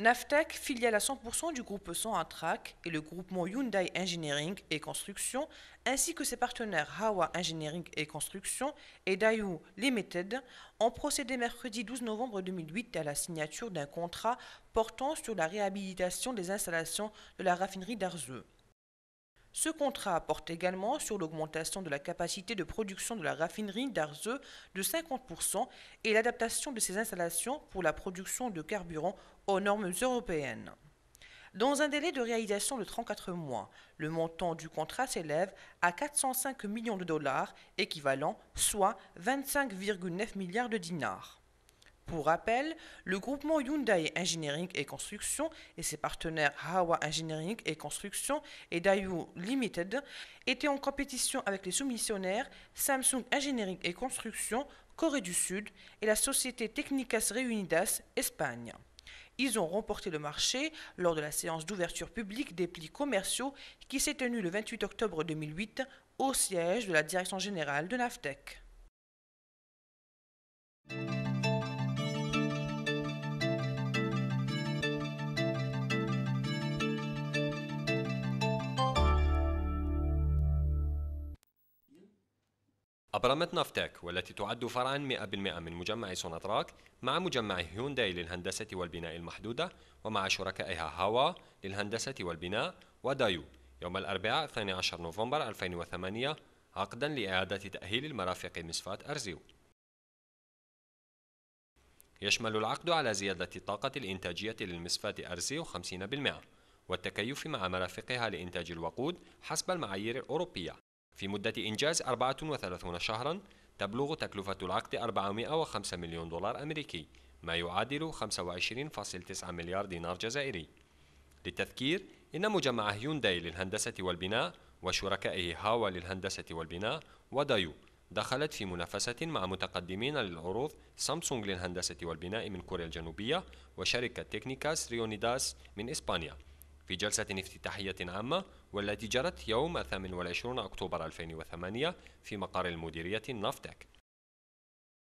Naftec, filiale à 100% du groupe TRAC et le groupement Hyundai Engineering et Construction, ainsi que ses partenaires Hawa Engineering et Construction et Daewoo Limited, ont procédé mercredi 12 novembre 2008 à la signature d'un contrat portant sur la réhabilitation des installations de la raffinerie d'Arzeu. Ce contrat porte également sur l'augmentation de la capacité de production de la raffinerie d'Arzeux de 50% et l'adaptation de ses installations pour la production de carburant aux normes européennes. Dans un délai de réalisation de 34 mois, le montant du contrat s'élève à 405 millions de dollars, équivalent soit 25,9 milliards de dinars. Pour rappel, le groupement Hyundai Engineering et Construction et ses partenaires Hawa Engineering et Construction et Daewoo Limited étaient en compétition avec les soumissionnaires Samsung Engineering et Construction, Corée du Sud et la société Tecnicas Reunidas, Espagne. Ils ont remporté le marché lors de la séance d'ouverture publique des plis commerciaux qui s'est tenue le 28 octobre 2008 au siège de la direction générale de Naftec. أبرمت نافتك والتي تعد فرعا 100% من مجمع سوناتراك مع مجمع هيونداي للهندسة والبناء المحدودة ومع شركائها هاوا للهندسة والبناء ودايو يوم الأربعاء 12 نوفمبر 2008 عقدا لإعادة تأهيل المرافق مصفات أرزيو يشمل العقد على زيادة الطاقة الإنتاجية للمصفاة أرزيو 50% والتكيف مع مرافقها لإنتاج الوقود حسب المعايير الأوروبية في مدة إنجاز 34 شهرا تبلغ تكلفة العقد 405 مليون دولار أمريكي ما يعادل 25.9 مليار دينار جزائري للتذكير إن مجمع هيونداي للهندسة والبناء وشركائه هاوا للهندسة والبناء ودايو دخلت في منافسة مع متقدمين للعروض سامسونج للهندسة والبناء من كوريا الجنوبية وشركة تكنيكاس ريونيداس من إسبانيا في جلسة افتتاحية عامة والتي جرت يوم 28 أكتوبر 2008 في مقر المديرية نافتك